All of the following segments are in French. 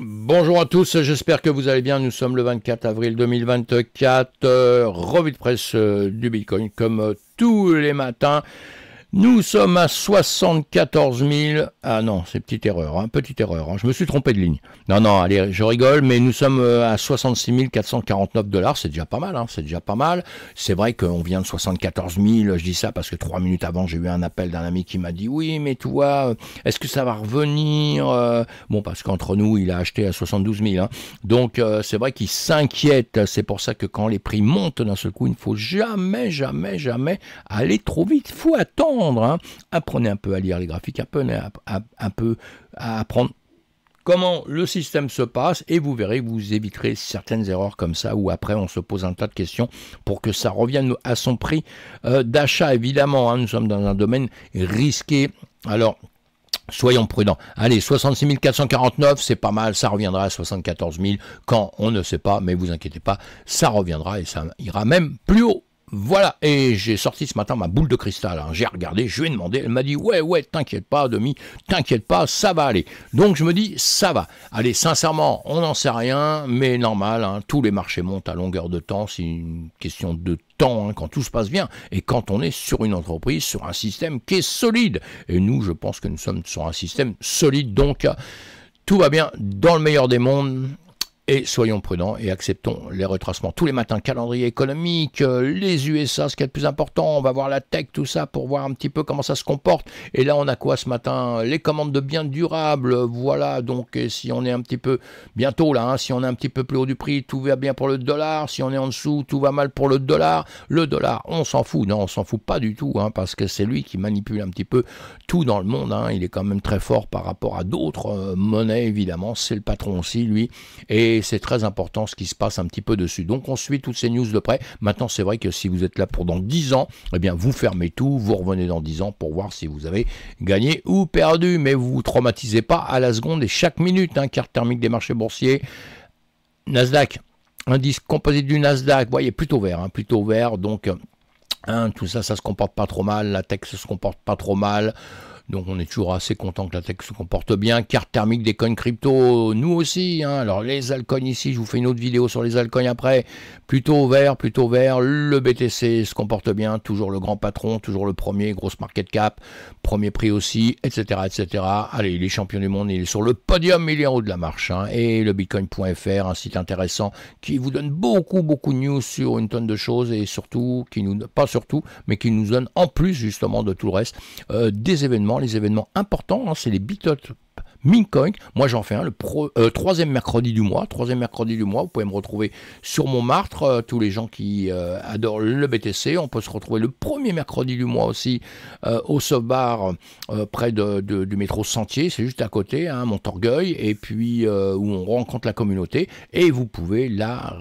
Bonjour à tous, j'espère que vous allez bien. Nous sommes le 24 avril 2024, euh, revue de presse euh, du Bitcoin comme euh, tous les matins. Nous sommes à 74 000. Ah non, c'est petite erreur, hein, petite erreur. Hein. Je me suis trompé de ligne. Non, non, allez, je rigole, mais nous sommes euh, à 66 449 dollars. C'est déjà pas mal, hein, c'est déjà pas mal. C'est vrai qu'on vient de 74 000. Je dis ça parce que trois minutes avant, j'ai eu un appel d'un ami qui m'a dit oui, mais toi, euh, est-ce que ça va revenir euh? Bon, parce qu'entre nous, il a acheté à 72 000. Hein. Donc, c'est vrai qu'il s'inquiète. C'est pour ça que quand les prix montent d'un seul coup, il ne faut jamais, jamais, jamais aller trop vite. Faut attendre Hein. Apprenez un peu à lire les graphiques, un peu à apprendre comment le système se passe et vous verrez vous éviterez certaines erreurs comme ça où après on se pose un tas de questions pour que ça revienne à son prix euh, d'achat évidemment hein. nous sommes dans un domaine risqué alors Soyons prudents. Allez, 66 449, c'est pas mal, ça reviendra à 74 000 quand on ne sait pas, mais vous inquiétez pas, ça reviendra et ça ira même plus haut. Voilà, et j'ai sorti ce matin ma boule de cristal. Hein. J'ai regardé, je lui ai demandé, elle m'a dit Ouais, ouais, t'inquiète pas, demi, t'inquiète pas, ça va aller. Donc je me dis Ça va. Allez, sincèrement, on n'en sait rien, mais normal, hein, tous les marchés montent à longueur de temps, c'est une question de temps hein, quand tout se passe bien et quand on est sur une entreprise, sur un système qui est solide. Et nous, je pense que nous sommes sur un système solide, donc euh, tout va bien dans le meilleur des mondes et soyons prudents et acceptons les retracements. Tous les matins, calendrier économique, euh, les USA, ce qui est le plus important, on va voir la tech, tout ça, pour voir un petit peu comment ça se comporte. Et là, on a quoi ce matin Les commandes de biens durables, voilà, donc si on est un petit peu, bientôt là, hein, si on est un petit peu plus haut du prix, tout va bien pour le dollar, si on est en dessous, tout va mal pour le dollar. Le dollar, on s'en fout, non, on s'en fout pas du tout, hein, parce que c'est lui qui manipule un petit peu tout dans le monde, hein. il est quand même très fort par rapport à d'autres euh, monnaies, évidemment, c'est le patron aussi, lui. Et c'est très important ce qui se passe un petit peu dessus. Donc on suit toutes ces news de près. Maintenant, c'est vrai que si vous êtes là pour dans 10 ans, eh bien vous fermez tout, vous revenez dans 10 ans pour voir si vous avez gagné ou perdu. Mais vous vous traumatisez pas à la seconde et chaque minute. Hein, carte thermique des marchés boursiers, Nasdaq, indice composé du Nasdaq, vous voyez, plutôt vert, hein, plutôt vert. Donc hein, tout ça, ça se comporte pas trop mal. La tech, se comporte pas trop mal. Donc on est toujours assez content que la tech se comporte bien. Carte thermique des coins crypto, nous aussi. Hein. Alors les altcoins ici, je vous fais une autre vidéo sur les altcoins après. Plutôt vert, plutôt vert. Le BTC se comporte bien. Toujours le grand patron, toujours le premier, grosse market cap, premier prix aussi, etc. etc. Allez, il est champion du monde, il est sur le podium, il est haut de la marche. Hein. Et le bitcoin.fr, un site intéressant qui vous donne beaucoup, beaucoup de news sur une tonne de choses et surtout, qui nous, pas surtout, mais qui nous donne en plus justement de tout le reste, euh, des événements les événements importants, hein, c'est les Bitot Mincoin. Moi, j'en fais un, le euh, troisième mercredi du mois. Troisième mercredi du mois, vous pouvez me retrouver sur Montmartre. Euh, tous les gens qui euh, adorent le BTC, on peut se retrouver le premier mercredi du mois aussi au Sobar, près du métro Sentier. C'est juste à côté, hein, Montorgueil, et puis où on rencontre la communauté. Et vous pouvez là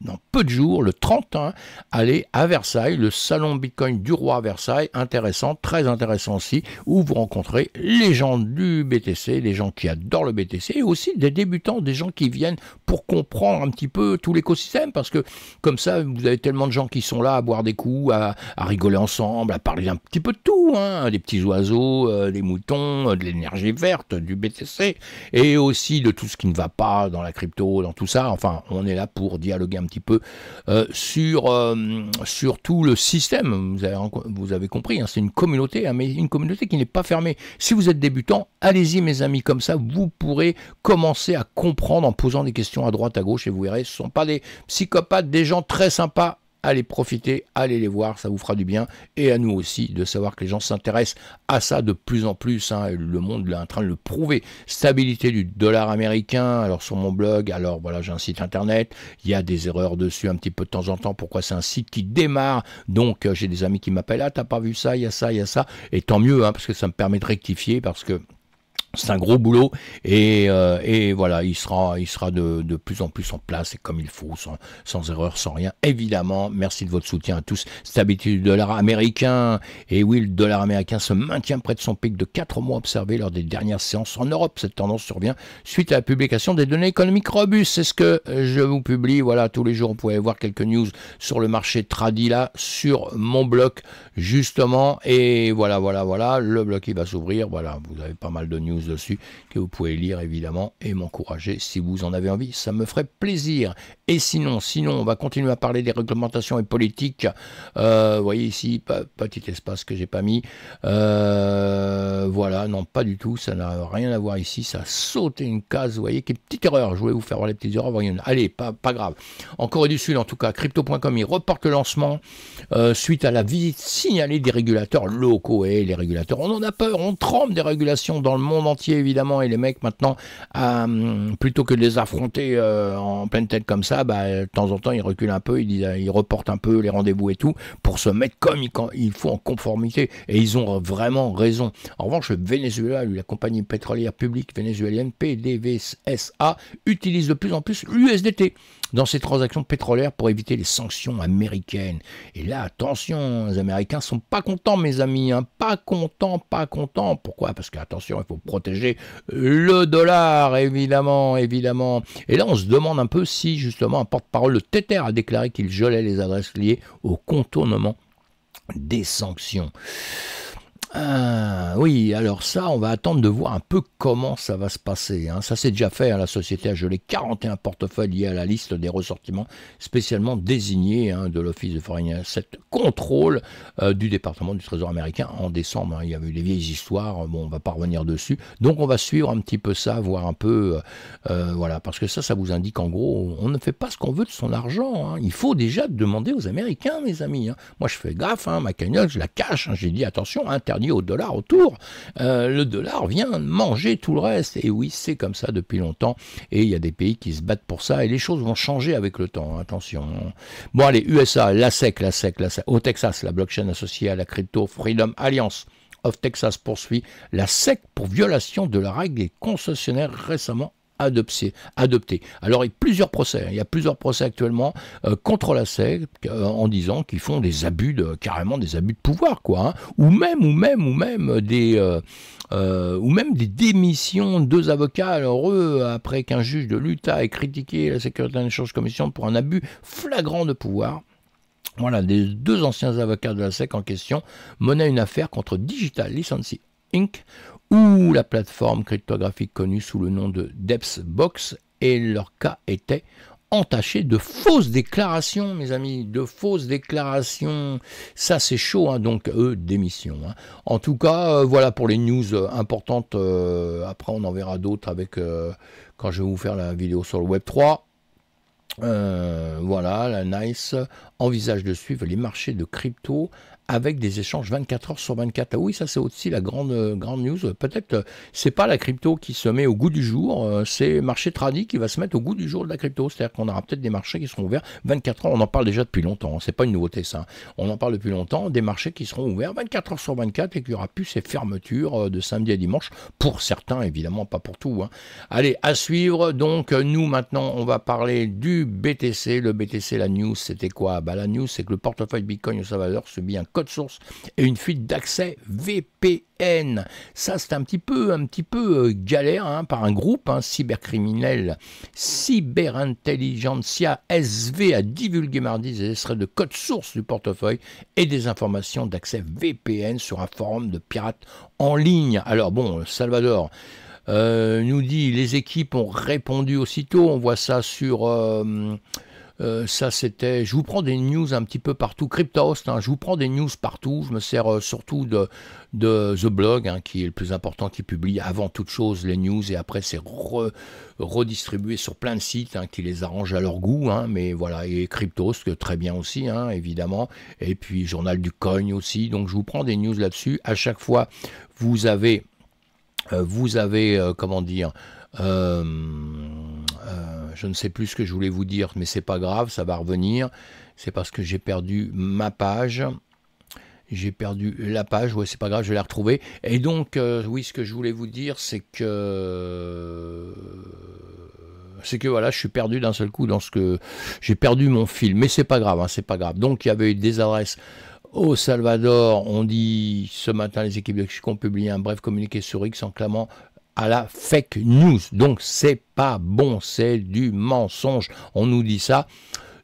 dans peu de jours, le 31, allez à Versailles, le salon Bitcoin du roi à Versailles, intéressant, très intéressant aussi, où vous rencontrez les gens du BTC, les gens qui adorent le BTC, et aussi des débutants, des gens qui viennent pour comprendre un petit peu tout l'écosystème, parce que comme ça, vous avez tellement de gens qui sont là à boire des coups, à, rigoler ensemble, à parler un petit peu de tout, hein, des petits oiseaux, euh, des moutons, euh, de l'énergie verte, du BTC, et aussi de tout ce qui ne va pas dans la crypto, dans tout ça. Enfin, on est là pour dialoguer un un petit peu euh, euh, sur, tout le système. Vous avez, vous avez compris, hein, c'est une communauté, hein, mais une communauté qui n'est pas fermée. Si vous êtes débutant, allez-y mes amis, comme ça vous pourrez commencer à comprendre en posant des questions à droite, à gauche, et vous verrez, ce ne sont pas des psychopathes, des gens très sympas Allez profiter, allez les voir, ça vous fera du bien. Et à nous aussi de savoir que les gens s'intéressent à ça de plus en plus. Hein. Le monde est en train de le prouver. Stabilité du dollar américain. Alors sur mon blog, alors voilà, j'ai un site internet. Il y a des erreurs dessus un petit peu de temps en temps. Pourquoi c'est un site qui démarre Donc euh, j'ai des amis qui m'appellent. Ah, t'as pas vu ça, il y a ça, il y a ça. Et tant mieux, hein, parce que ça me permet de rectifier, parce que c'est un gros boulot euh, et, voilà, il sera, il sera de, plus en plus en place et comme il faut, sans, erreur, sans rien. Évidemment, merci de votre soutien à tous. Cette habitude du dollar américain, et oui, le dollar américain se maintient près de son pic de 4 mois observé lors des dernières séances en Europe. Cette tendance survient suite à la publication des données économiques robustes. C'est ce que je vous publie. Voilà, tous les jours, vous pouvez voir quelques news sur le marché tradi là, sur mon blog, justement. Et voilà, voilà, voilà, le bloc qui va s'ouvrir. Voilà, vous avez pas mal de news dessus que vous pouvez lire évidemment et m'encourager si vous en avez envie. Ça me ferait plaisir. Et sinon, sinon, on va continuer à parler des réglementations et politiques. Euh, voyez ici, petit espace que j'ai pas mis. Euh, voilà, non, pas du tout. Ça n'a rien à voir ici. Ça a sauté une case. Vous voyez, quelle petite erreur. Je voulais vous faire voir les petites erreurs. Allez, pas, pas grave. En Corée du Sud, en tout cas, crypto.com, il reporte le lancement euh, suite à la visite signalée des régulateurs locaux. Et les régulateurs, on en a peur. On tremble des régulations dans le monde entier évidemment. Et les mecs, maintenant, hum, plutôt que de les affronter euh, en pleine tête comme ça, bah, de temps en temps, ils reculent un peu, ils, reportent un peu les rendez-vous et tout, pour se mettre comme il, faut en conformité. Et ils ont vraiment raison. En revanche, Venezuela, la compagnie pétrolière publique vénézuélienne, PDVSA, utilise de plus en plus l'USDT dans ces transactions pétrolières pour éviter les sanctions américaines. Et là, attention, les Américains sont pas contents, mes amis, hein. pas contents, pas contents. Pourquoi Parce attention, il faut protéger le dollar, évidemment, évidemment. Et là, on se demande un peu si justement un porte-parole de Tether a déclaré qu'il gelait les adresses liées au contournement des sanctions. Ah, oui, alors ça, on va attendre de voir un peu comment ça va se passer. Hein. Ça, s'est déjà fait. à La société a gelé 41 portefeuilles liés à la liste des ressortiments spécialement désignés hein, de l'Office de Foreign Asset Contrôle euh, du département du Trésor américain en décembre. Hein, il y avait eu les vieilles histoires. Bon, on va pas revenir dessus. Donc, on va suivre un petit peu ça, voir un peu. Euh, euh, voilà, parce que ça, ça vous indique en gros, on ne fait pas ce qu'on veut de son argent. Il faut déjà demander aux Américains, mes amis. Moi, je fais gaffe. ma cagnotte, je la cache. J'ai dit attention, interdit ni au dollar autour. Euh, le dollar vient manger tout le reste. Et oui, c'est comme ça depuis longtemps. Et il y a des pays qui se battent pour ça. Et les choses vont changer avec le temps. Hein, attention. Hein. Bon, allez, USA, la SEC, la SEC, la SEC. Au Texas, la blockchain associée à la crypto Freedom Alliance of Texas poursuit la SEC pour violation de la règle des concessionnaires récemment adopté. Alors il y a plusieurs procès, hein. il y a plusieurs procès actuellement euh, contre la SEC euh, en disant qu'ils font des abus carrément des abus de pouvoir quoi, hein. ou même ou même ou même des euh, ou même des démissions de deux avocats heureux après qu'un juge de l'Utah ait critiqué la sécurité and Exchange Commission pour un abus flagrant de pouvoir. Voilà, des deux anciens avocats de la SEC en question menaient une affaire contre Digital Licensing Inc ou la plateforme cryptographique connue sous le nom de Box et leur cas était entaché de fausses déclarations, mes amis, de fausses déclarations. Ça, c'est chaud, hein, donc eux, démission. Hein. En tout cas, euh, voilà pour les news euh, importantes. Euh, après, on en verra d'autres avec quand je vais vous faire la vidéo sur le Web 3. Euh, voilà, la NICE envisage de suivre les marchés de crypto avec des échanges 24 heures sur 24. Ah oui, ça c'est aussi la grande, euh, grande news. Peut-être euh, c'est pas la crypto qui se met au goût du jour, c'est c'est marché tradi qui va se mettre au goût du jour de la crypto. C'est-à-dire qu'on aura peut-être des marchés qui seront ouverts 24 heures. On en parle déjà depuis longtemps. Hein. c'est pas une nouveauté ça. Hein. On en parle depuis longtemps. Des marchés qui seront ouverts 24 heures sur 24 et qu'il n'y aura plus ces fermetures de samedi à dimanche pour certains, évidemment pas pour tout. Hein. Allez, à suivre. Donc nous maintenant, on va parler du BTC. Le BTC, la news, c'était quoi bah, La news, c'est que le portefeuille Bitcoin au Salvador subit un code source et une fuite d'accès VPN. Ça, c'est un petit peu, un petit peu euh, galère hein, par un groupe hein, cybercriminel Cyberintelligentsia SV a divulgué mardi des extraits de code source du portefeuille et des informations d'accès VPN sur un forum de pirates en ligne. Alors bon, Salvador, euh, nous dit les équipes ont répondu aussitôt. On voit ça sur. Euh, euh, ça c'était, je vous prends des news un petit peu partout, Cryptost, hein, je vous prends des news partout, je me sers surtout de, de The Blog, hein, qui est le plus important, qui publie avant toute chose les news, et après c'est redistribué sur plein de sites hein, qui les arrangent à leur goût, hein. mais voilà, et Cryptost, très bien aussi, évidemment, et puis Journal du Cogne aussi, donc je vous prends des news là-dessus, à chaque fois vous avez euh, vous avez, euh, comment dire, euh, je ne sais plus ce que je voulais vous dire, mais c'est pas grave, ça va revenir. C'est parce que j'ai perdu ma page j'ai perdu la page, ouais c'est pas grave, je vais la Et donc, oui, ce que je voulais vous dire, c'est que... C'est que voilà, je suis perdu d'un seul coup dans ce que... J'ai perdu mon fil, mais c'est pas grave, hein, c'est pas grave. Donc, il y avait des adresses au Salvador, on dit ce matin, les équipes de Chico ont publié un bref communiqué sur X en clamant à la fake news. Donc c'est pas bon, c'est du mensonge. On nous dit ça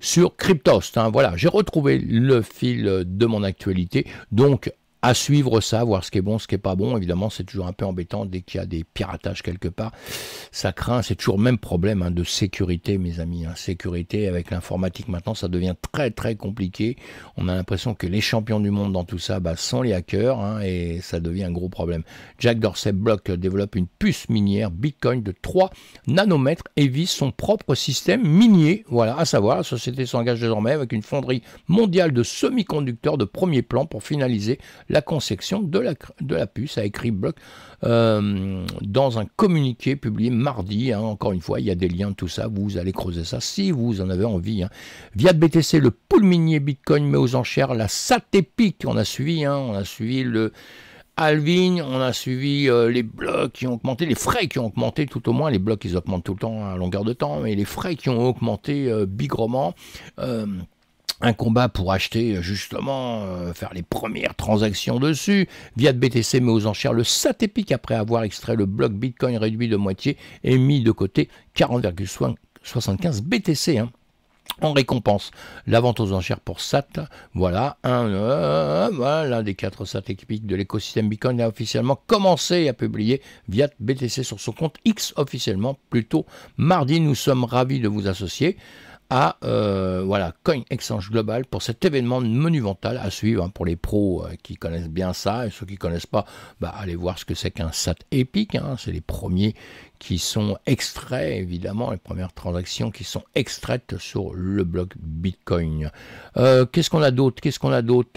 sur Cryptost. Hein. voilà, j'ai retrouvé le fil de mon actualité. Donc à suivre ça, voir ce qui est bon, ce qui est pas bon. Évidemment, c'est toujours un peu embêtant dès qu'il y a des piratages quelque part. Ça craint, c'est toujours le même problème hein, de sécurité, mes amis. Hein. Sécurité avec l'informatique maintenant, ça devient très très compliqué. On a l'impression que les champions du monde dans tout ça bah, sont les hackers hein, et ça devient un gros problème. Jack Dorsey Block euh, développe une puce minière Bitcoin de 3 nanomètres et vise son propre système minier. Voilà, à savoir, la société s'engage désormais avec une fonderie mondiale de semi-conducteurs de premier plan pour finaliser la conception de la, puce, a écrit Block euh, dans un communiqué publié mardi. Hein. encore une fois, il y a des liens, tout ça, vous allez creuser ça si vous en avez envie. Hein. Via BTC, le pool minier Bitcoin met aux enchères la satépique. On a suivi, hein. on a suivi le... Alvin, on a suivi euh, les blocs qui ont augmenté, les frais qui ont augmenté tout au moins, les blocs ils augmentent tout le temps à longueur de temps, mais les frais qui ont augmenté euh, bigrement un combat pour acheter euh, justement, euh, faire les premières transactions dessus. Via BTC met aux enchères le Satepic après avoir extrait le bloc Bitcoin réduit de moitié et mis de côté 40,75 BTC. Hein, en récompense, la vente aux enchères pour SAT, voilà, un, euh, l'un des quatre SAT de l'écosystème Bitcoin a officiellement commencé à publier via BTC sur son compte X officiellement, plutôt mardi. Nous sommes ravis de vous associer à euh, voilà, Coin Exchange Global pour cet événement monumental à suivre hein, pour les pros euh, qui connaissent bien ça et ceux qui ne connaissent pas, bah, allez voir ce que c'est qu'un SAT épique. Hein. c'est les premiers qui sont extraits, évidemment, les premières transactions qui sont extraites sur le bloc Bitcoin. Euh, qu'est-ce qu'on a d'autre Qu'est-ce qu'on a d'autre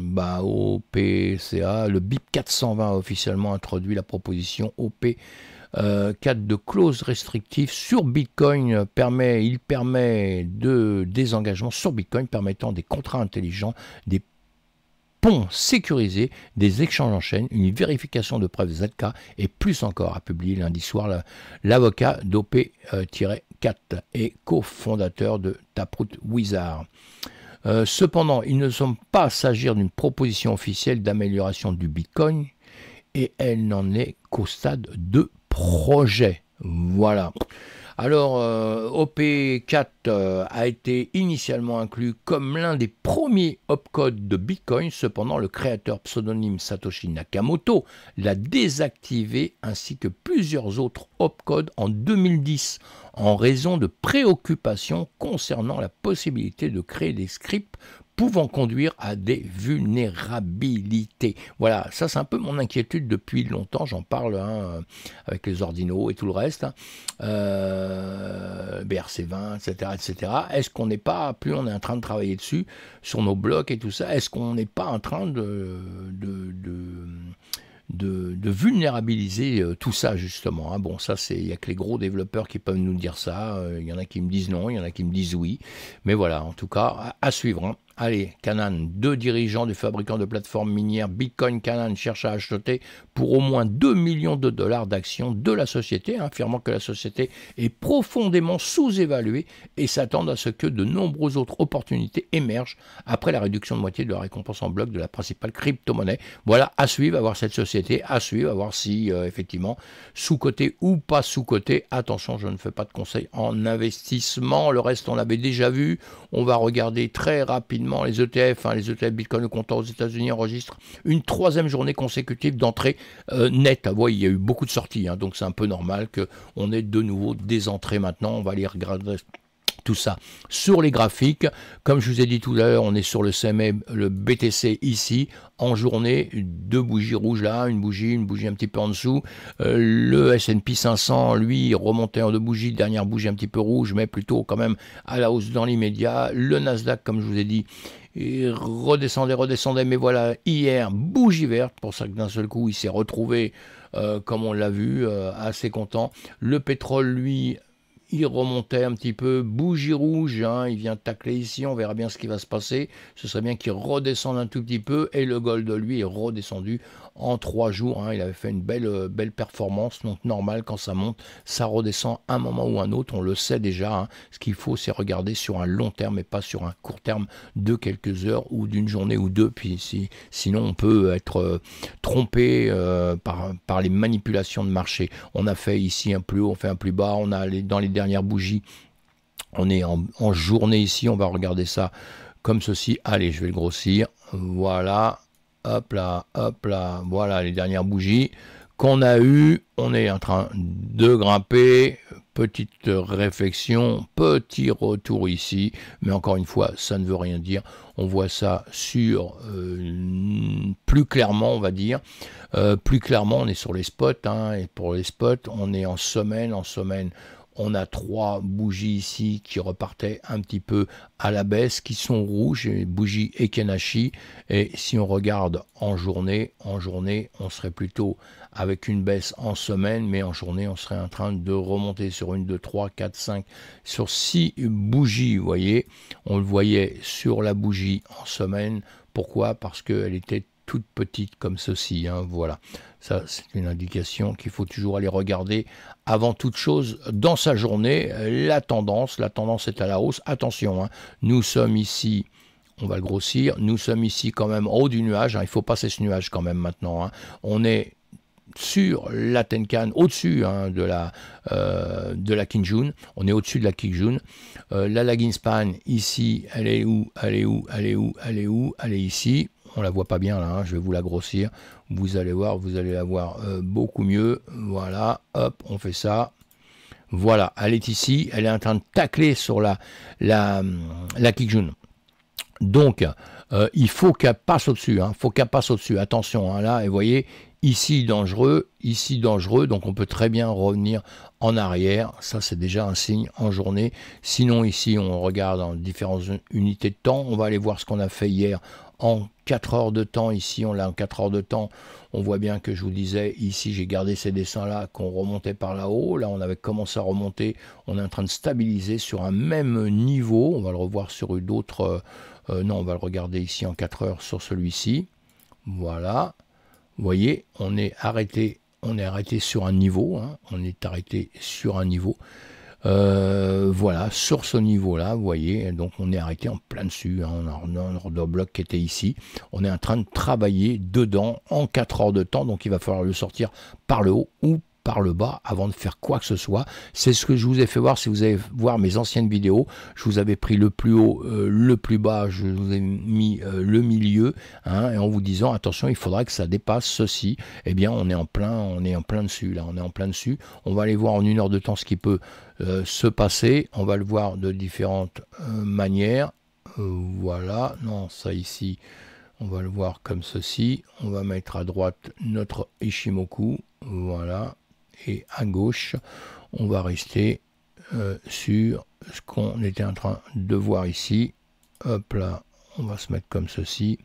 bah, OPCA, le BIP 420 a officiellement introduit la proposition OP 4 euh, de clause restrictive sur Bitcoin permet, il permet de des engagements sur Bitcoin permettant des contrats intelligents, des ponts sécurisés, des échanges en chaîne, une vérification de preuves ZK et plus encore, a publié lundi soir l'avocat d'OP-4 euh, et cofondateur de Taproot Wizard. Euh, cependant, il ne semble pas s'agir d'une proposition officielle d'amélioration du Bitcoin et elle n'en est qu'au stade de projet. Voilà. Alors, euh, OP4 euh, a été initialement inclus comme l'un des premiers opcodes de Bitcoin. Cependant, le créateur pseudonyme Satoshi Nakamoto l'a désactivé ainsi que plusieurs autres opcodes en 2010 en raison de préoccupations concernant la possibilité de créer des scripts pouvant conduire à des vulnérabilités. Voilà, ça c'est un peu mon inquiétude depuis longtemps, j'en parle hein, avec les ordinaux et tout le reste, BRC20, etc. etc. Est-ce qu'on n'est pas, plus on est en train de travailler dessus, sur nos blocs et tout ça, est-ce qu'on n'est pas en train de, de, de vulnérabiliser euh, tout ça justement. Hein? Bon, ça c'est, il n'y a que les gros développeurs qui peuvent nous dire ça. Euh, il y en a qui me disent non, il y en a qui me disent oui. Mais voilà, en tout cas, à, suivre. Hein. Allez, Canan, deux dirigeants du fabricant de plateformes minières Bitcoin Canan cherchent à acheter pour au moins 2 millions de dollars d'actions de la société, hein, affirmant que la société est profondément sous-évaluée et s'attendent à ce que de nombreuses autres opportunités émergent après la réduction de moitié de la récompense en bloc de la principale crypto-monnaie. Voilà, à suivre, à voir cette société, à suivre, à voir si euh, effectivement sous-côté ou pas sous-côté. Attention, je ne fais pas de conseils en investissement, le reste on l'avait déjà vu. On va regarder très rapidement les ETF, hein, les ETF Bitcoin au comptant aux États-Unis enregistrent une troisième journée consécutive d'entrée euh, nette. Ah, il y a eu beaucoup de sorties, hein, donc c'est un peu normal qu'on ait de nouveau des entrées maintenant. On va aller regarder tout ça. Sur les graphiques, comme je vous ai dit tout à l'heure, on est sur le CME, le BTC ici, en journée, deux bougies rouges là, une bougie, une bougie un petit peu en dessous. Euh, le S&P 500, lui, remontait en deux bougies, dernière bougie un petit peu rouge, mais plutôt quand même à la hausse dans l'immédiat. Le Nasdaq, comme je vous ai dit, redescendait, redescendait, mais voilà, hier, bougie verte, pour ça que d'un seul coup, il s'est retrouvé, euh, comme on l'a vu, euh, assez content. Le pétrole, lui, il remontait un petit peu, bougie rouge, hein, il vient tacler ici, on verra bien ce qui va se passer. Ce serait bien qu'il redescende un tout petit peu et le goal de lui est redescendu en trois jours. Hein, il avait fait une belle, euh, belle performance. Donc normal, quand ça monte, ça redescend un moment ou un autre. On le sait déjà. Hein. Ce qu'il faut, c'est regarder sur un long terme et pas sur un court terme de quelques heures ou d'une journée ou deux. Puis si, sinon, on peut être euh, trompé euh, par, par les manipulations de marché. On a fait ici un plus haut, on fait un plus bas. On a dans les dernières bougies. On est en, en journée ici, on va regarder ça comme ceci. Allez, je vais le grossir. Voilà, hop là, hop là, voilà les dernières bougies qu'on a eues. On est en train de grimper. Petite réflexion, petit retour ici, mais encore une fois, ça ne veut rien dire. On voit ça sur euh, plus clairement, on va dire. Euh, plus clairement, on est sur les spots, hein. et pour les spots, on est en semaine, en semaine on a trois bougies ici qui repartaient un petit peu à la baisse, qui sont rouges, bougies Ekenashi. Et si on regarde en journée, en journée, on serait plutôt avec une baisse en semaine, mais en journée, on serait en train de remonter sur une, deux, trois, quatre, cinq, sur six bougies, vous voyez. On le voyait sur la bougie en semaine. Pourquoi Parce qu'elle était toute petite comme ceci, hein, voilà. Ça, c'est une indication qu'il faut toujours aller regarder avant toute chose dans sa journée. La tendance, la tendance est à la hausse. Attention, hein. nous sommes ici on va le grossir. Nous sommes ici quand même en haut du nuage. Hein. Il faut passer ce nuage quand même maintenant. Hein. On est sur la Tenkan, au-dessus de, la, euh, de la Kinjun. On est au-dessus de la Kijun. Euh, la la Span, ici, elle est où Elle est où Elle est où Elle est où Elle est ici on la voit pas bien là, hein, je vais vous la grossir, vous allez voir, vous allez la voir euh, beaucoup mieux, voilà, hop, on fait ça, voilà, elle est ici, elle est en train de tacler sur la, la, la Kikjun. Donc, euh, il faut qu'elle passe au-dessus, il hein, faut qu'elle passe au-dessus, attention, hein, là, et vous voyez, ici dangereux, ici dangereux, donc on peut très bien revenir en arrière, ça c'est déjà un signe en journée, sinon ici on regarde en différentes unités de temps, on va aller voir ce qu'on a fait hier en 4 heures de temps, ici on l'a en 4 heures de temps, on voit bien que je vous disais, ici j'ai gardé ces dessins là, qu'on remontait par là-haut, là on avait commencé à remonter, on est en train de stabiliser sur un même niveau, on va le revoir sur d'autres, euh, euh, non on va le regarder ici en 4 heures sur celui-ci, voilà, voyez, on est arrêté, on est arrêté sur un niveau, hein. on est arrêté sur un niveau. Euh, voilà, sur ce niveau-là, vous voyez, donc on est arrêté en plein dessus, hein. on a un de bloc qui était ici, on est en train de travailler dedans en 4 heures de temps, donc il va falloir le sortir par le haut ou par le bas avant de faire quoi que ce soit. C'est ce que je vous ai fait voir si vous avez voir mes anciennes vidéos. Je vous avais pris le plus haut, euh, le plus bas, je vous ai mis euh, le milieu, hein, et en vous disant attention, il faudra que ça dépasse ceci. Eh bien, on est en plein, on est en plein dessus. Là, on est en plein dessus. On va aller voir en une heure de temps ce qui peut euh, se passer. On va le voir de différentes manières. voilà. Non, ça ici. On va le voir comme ceci. On va mettre à droite notre Ishimoku. Voilà, et à gauche, on va rester euh, sur ce qu'on était en train de voir ici. Hop là, on va se mettre comme ceci.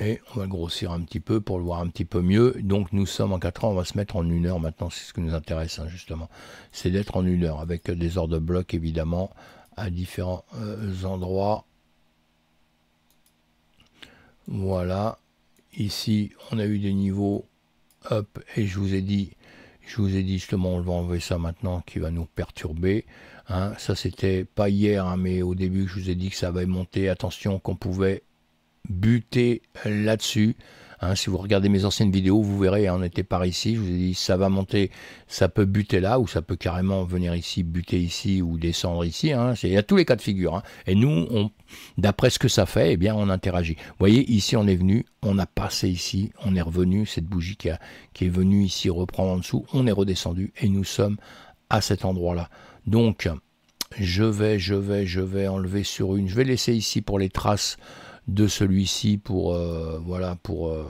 Et on va grossir un petit peu pour le voir un petit peu mieux. Donc nous sommes en 4 ans, on va se mettre en 1 heure maintenant, c'est ce qui nous intéresse hein, justement. C'est d'être en 1 heure avec des heures de bloc évidemment à différents euh, endroits. Voilà, Ici, on a eu des niveaux up et je vous ai dit, je vous ai dit justement, on va enlever ça maintenant qui va nous perturber. Hein. ça, c'était pas hier, hein, mais au début, je vous ai dit que ça va monter Attention qu'on pouvait buter là-dessus. Hein, si vous regardez mes anciennes vidéos, vous verrez, hein, on était par ici, je vous ai dit, ça va monter, ça peut buter là, ou ça peut carrément venir ici, buter ici, ou descendre ici. Hein. il y a tous les cas de figure. Et nous, d'après ce que ça fait, eh bien, on interagit. Vous voyez, ici, on est venu, on a passé ici, on est revenu, cette bougie qui, est venue ici reprendre en dessous, on est redescendu, et nous sommes à cet endroit-là. Donc, je vais, je vais, je vais enlever sur une. Je vais laisser ici pour les traces de celui-ci pour, euh, voilà, pour, euh,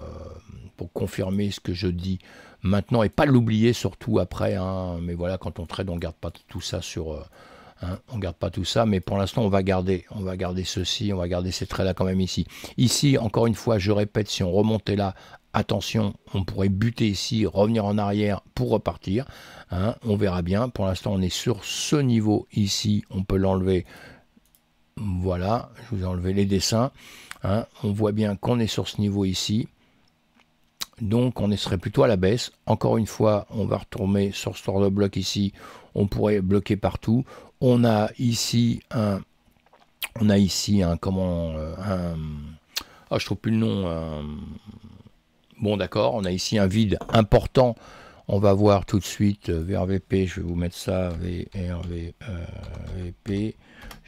pour confirmer ce que je dis maintenant et pas l'oublier surtout après. Hein. mais voilà, quand on trade, on garde pas tout ça sur. Euh, hein, on garde pas tout ça, mais pour l'instant on va garder, on va garder ceci, on va garder ces traits là quand même ici. Ici, encore une fois, je répète, si on remontait là, attention, on pourrait buter ici, revenir en arrière pour repartir. Hein. on verra bien. Pour l'instant, on est sur ce niveau ici. On peut l'enlever. Voilà, je vous ai enlevé les dessins. Hein. on voit bien qu'on est sur ce niveau ici. Donc on serait plutôt à la baisse. Encore une fois, on va retourner sur ce de bloc ici. On pourrait bloquer partout. On a ici un... On a ici un... Comment... Euh, ah, je trouve plus le nom. Bon, d'accord. On a ici un vide important. On va voir tout de suite euh, VRVP. Je vais vous mettre ça. VRVP.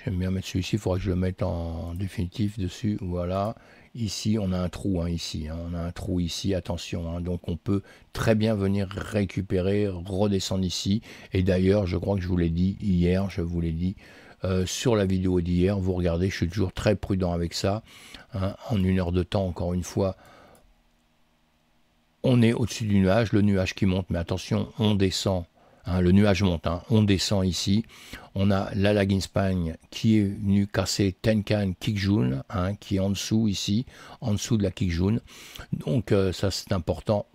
J'aime bien mettre celui-ci, il faudra que je le mette en définitif dessus. Voilà. Ici, on a un trou, hein, ici. Hein. on a un trou ici, attention. Hein. donc, on peut très bien venir récupérer, redescendre ici. Et d'ailleurs, je crois que je vous l'ai dit hier, je vous l'ai dit euh, sur la vidéo d'hier. Vous regardez, je suis toujours très prudent avec ça. en une heure de temps, encore une fois, on est au-dessus du nuage. Le nuage qui monte, mais attention, on descend Hein, le nuage monte, hein. on descend ici. On a la espagne qui est venue casser Tenkan Kikjun, hein, qui est en dessous ici, en dessous de la Kikjun. Donc euh, ça c'est important,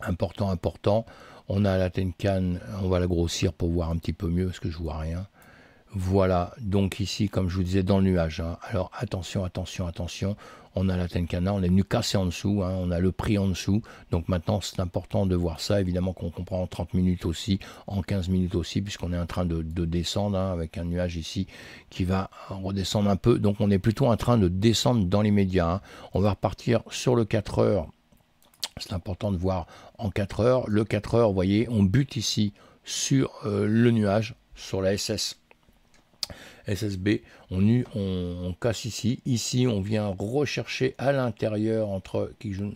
important, important. On a la Tenkan, on va la grossir pour voir un petit peu mieux parce que je vois rien. Voilà, donc ici, comme je vous disais, dans le nuage. Alors attention, attention, attention on a la Tenkana, on est venu casser en dessous, hein, on a le prix en dessous. Donc maintenant, c'est important de voir ça. Évidemment qu'on comprend en 30 minutes aussi, en 15 minutes aussi, puisqu'on est en train de, descendre hein, avec un nuage ici qui va redescendre un peu. Donc on est plutôt en train de descendre dans les médias. Hein. On va repartir sur le 4 heures. C'est important de voir en 4 heures. Le 4 heures, vous voyez, on bute ici sur euh, le nuage, sur la SS. SSB. On, on, casse ici. Ici, on vient rechercher à l'intérieur entre Kijun,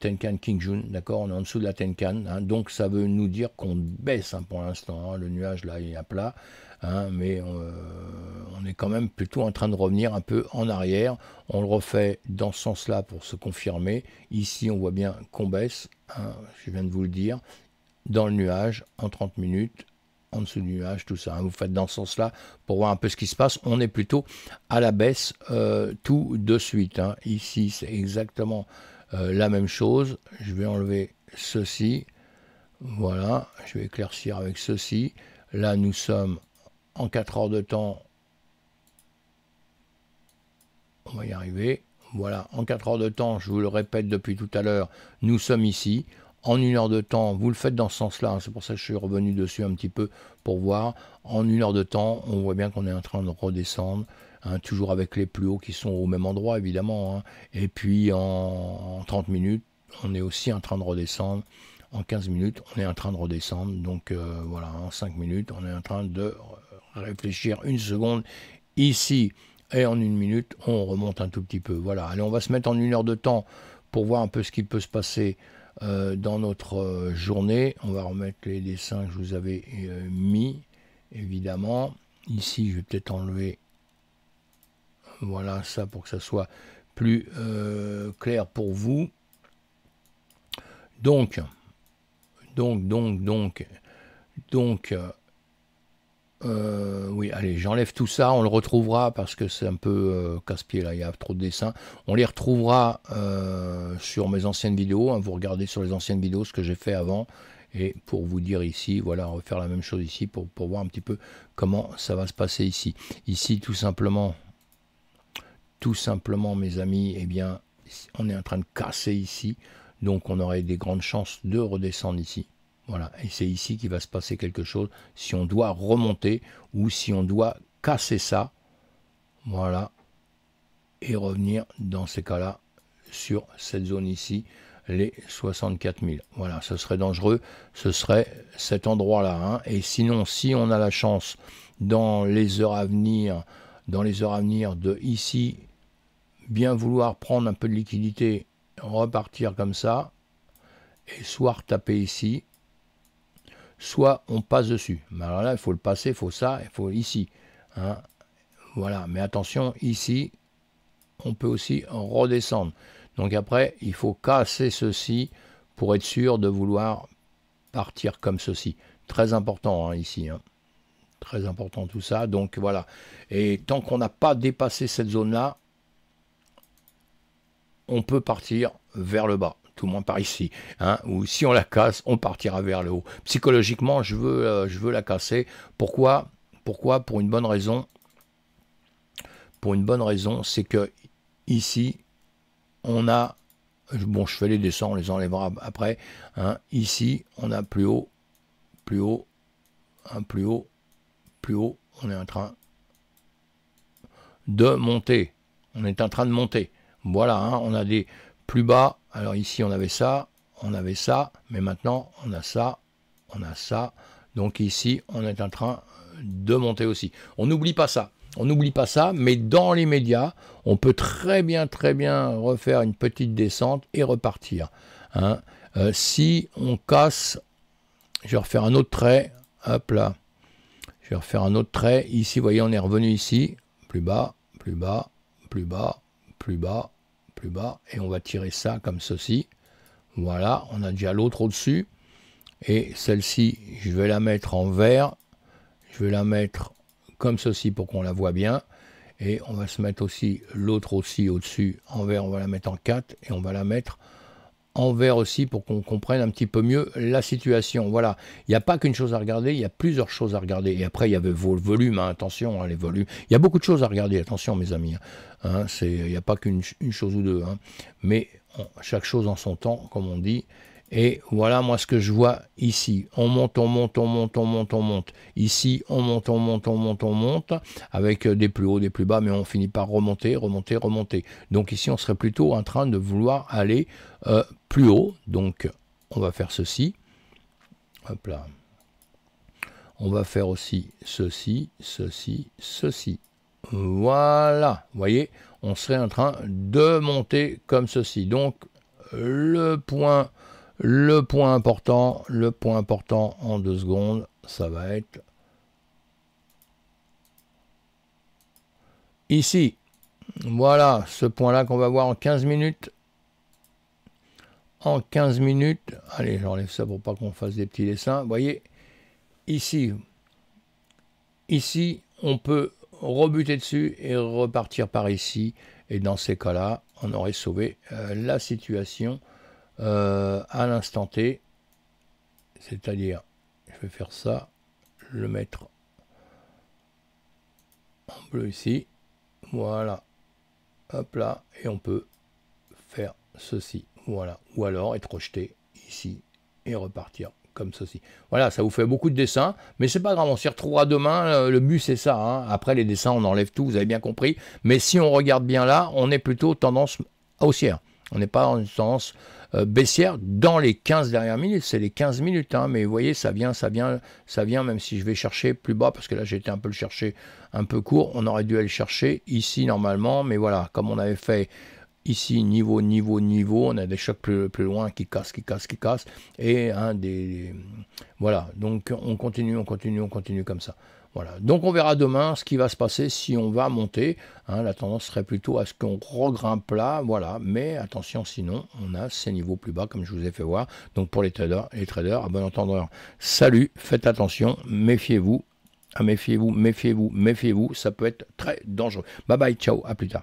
Tenkan, Kingjun. D'accord On est en dessous de la Tenkan. Hein. donc, ça veut nous dire qu'on baisse hein, pour l'instant. Hein. le nuage, là, il est à plat. mais euh, on est quand même plutôt en train de revenir un peu en arrière. On le refait dans ce sens-là pour se confirmer. Ici, on voit bien qu'on baisse. je viens de vous le dire dans le nuage en 30 minutes en dessous du nuage, tout ça. Hein. Vous faites dans ce sens-là pour voir un peu ce qui se passe. On est plutôt à la baisse euh, tout de suite. Hein. Ici, c'est exactement euh, la même chose. Je vais enlever ceci. Voilà, je vais éclaircir avec ceci. Là, nous sommes en 4 heures de temps. On va y arriver. Voilà, en 4 heures de temps, je vous le répète depuis tout à l'heure, nous sommes ici en une heure de temps, vous le faites dans ce sens-là, hein, c'est pour ça que je suis revenu dessus un petit peu pour voir, en une heure de temps, on voit bien qu'on est en train de redescendre, hein, toujours avec les plus hauts qui sont au même endroit évidemment, hein. et puis en, 30 minutes, on est aussi en train de redescendre, en 15 minutes, on est en train de redescendre, donc euh, voilà, en 5 minutes, on est en train de réfléchir une seconde ici, et en une minute, on remonte un tout petit peu, voilà, allez, on va se mettre en une heure de temps pour voir un peu ce qui peut se passer euh, dans notre euh, journée, on va remettre les dessins que je vous avais euh, mis, évidemment. Ici, je vais peut-être enlever voilà ça pour que ça soit plus clair pour vous. Donc, donc, donc, donc, donc, euh, oui, allez, j'enlève tout ça, on le retrouvera parce que c'est un peu euh, casse-pied là, il y a trop de dessins. On les retrouvera euh, sur mes anciennes vidéos, hein. vous regardez sur les anciennes vidéos ce que j'ai fait avant. Et pour vous dire ici, voilà, on va faire la même chose ici pour, pour voir un petit peu comment ça va se passer ici. Ici, tout simplement, tout simplement, mes amis, eh bien, on est en train de casser ici. Donc, on aurait des grandes chances de redescendre ici. Voilà, et c'est ici qu'il va se passer quelque chose. Si on doit remonter ou si on doit casser ça, voilà, et revenir dans ces cas-là sur cette zone ici, les 64 000. Voilà, ce serait dangereux, ce serait cet endroit-là. Hein. Et sinon, si on a la chance dans les heures à venir, dans les heures à venir de ici, bien vouloir prendre un peu de liquidité, repartir comme ça, et soit taper ici, soit on passe dessus. Mais alors là, il faut le passer, il faut ça, il faut ici. Hein. Voilà, mais attention, ici, on peut aussi redescendre. Donc après, il faut casser ceci pour être sûr de vouloir partir comme ceci. Très important hein, ici. Hein. Très important tout ça. Donc voilà. Et tant qu'on n'a pas dépassé cette zone-là, on peut partir vers le bas moins moins par ici. Hein, ou si on la casse, on partira vers le haut. Psychologiquement, je veux, euh, je veux la casser. Pourquoi Pourquoi Pour une bonne raison. Pour une bonne raison, c'est que ici, on a. Bon, je fais les dessins, on les enlèvera après. Hein, ici, on a plus haut, plus haut, un hein, plus haut, plus haut. On est en train de monter. On est en train de monter. Voilà, hein, on a des plus bas, alors ici, on avait ça, on avait ça, mais maintenant, on a ça, on a ça. Donc ici, on est en train de monter aussi. On n'oublie pas ça. On n'oublie pas ça, mais dans les médias, on peut très bien, très bien refaire une petite descente et repartir. Hein. Euh, si on casse, je vais refaire un autre trait. Hop là. Je vais refaire un autre trait. Ici, vous voyez, on est revenu ici. Plus bas, plus bas, plus bas, plus bas, bas, et on va tirer ça comme ceci. Voilà, on a déjà l'autre au-dessus. Et celle-ci, je vais la mettre en vert. Je vais la mettre comme ceci pour qu'on la voit bien. Et on va se mettre aussi l'autre aussi au-dessus en vert. On va la mettre en 4 et on va la mettre en vert aussi pour qu'on comprenne un petit peu mieux la situation. Voilà, il n'y a pas qu'une chose à regarder, il y a plusieurs choses à regarder. Et après, il y avait le volume, hein, attention, hein, les volumes. Il y a beaucoup de choses à regarder, attention mes amis. Hein. Il n'y a pas qu'une chose ou deux. Mais chaque chose en son temps, comme on dit. Et voilà, moi, ce que je vois ici. On monte, on monte, on monte, on monte, on monte. Ici, on monte, on monte, on monte, on monte, avec euh, des plus hauts, des plus bas, mais on finit par remonter, remonter, remonter. Donc ici, on serait plutôt en train de vouloir aller euh, plus haut. Donc, on va faire ceci. Hop là. On va faire aussi ceci, ceci, ceci. Voilà. Vous voyez, on serait en train de monter comme ceci. Donc, le point le point important, le point important en deux secondes, ça va être ici. Voilà ce point-là qu'on va voir en 15 minutes. En 15 minutes, allez, j'enlève ça pour pas qu'on fasse des petits dessins. Vous voyez, ici, ici, on peut rebuter dessus et repartir par ici. Et dans ces cas-là, on aurait sauvé euh, la situation euh, à l'instant T. C'est-à-dire, je vais faire ça, le mettre en bleu ici. Voilà. Hop là. Et on peut faire ceci. Voilà. Ou alors être rejeté ici et repartir comme ceci. Voilà, ça vous fait beaucoup de dessins, mais c'est pas grave, on s'y retrouvera demain. Euh, le but c'est ça. Hein. Après les dessins, on enlève tout, vous avez bien compris. Mais si on regarde bien là, on est plutôt tendance haussière. On n'est pas en tendance euh, baissière dans les 15 dernières minutes. C'est les 15 minutes, hein, mais vous voyez, ça vient, ça vient, ça vient, même si je vais chercher plus bas, parce que là j'ai été un peu le chercher un peu court. On aurait dû aller chercher ici normalement, mais voilà, comme on avait fait ici niveau, niveau, niveau, on a des chocs plus, plus loin qui cassent, qui cassent, qui cassent, et un des... Voilà, donc on continue, on continue, on continue comme ça. Voilà. Donc on verra demain ce qui va se passer si on va monter. Hein. la tendance serait plutôt à ce qu'on regrimpe là, voilà. Mais attention, sinon on a ces niveaux plus bas comme je vous ai fait voir. Donc pour les traders, les traders, à bon entendeur, salut, faites attention, méfiez-vous, ah, méfiez-vous, méfiez-vous, méfiez-vous, ça peut être très dangereux. Bye bye, ciao, à plus tard.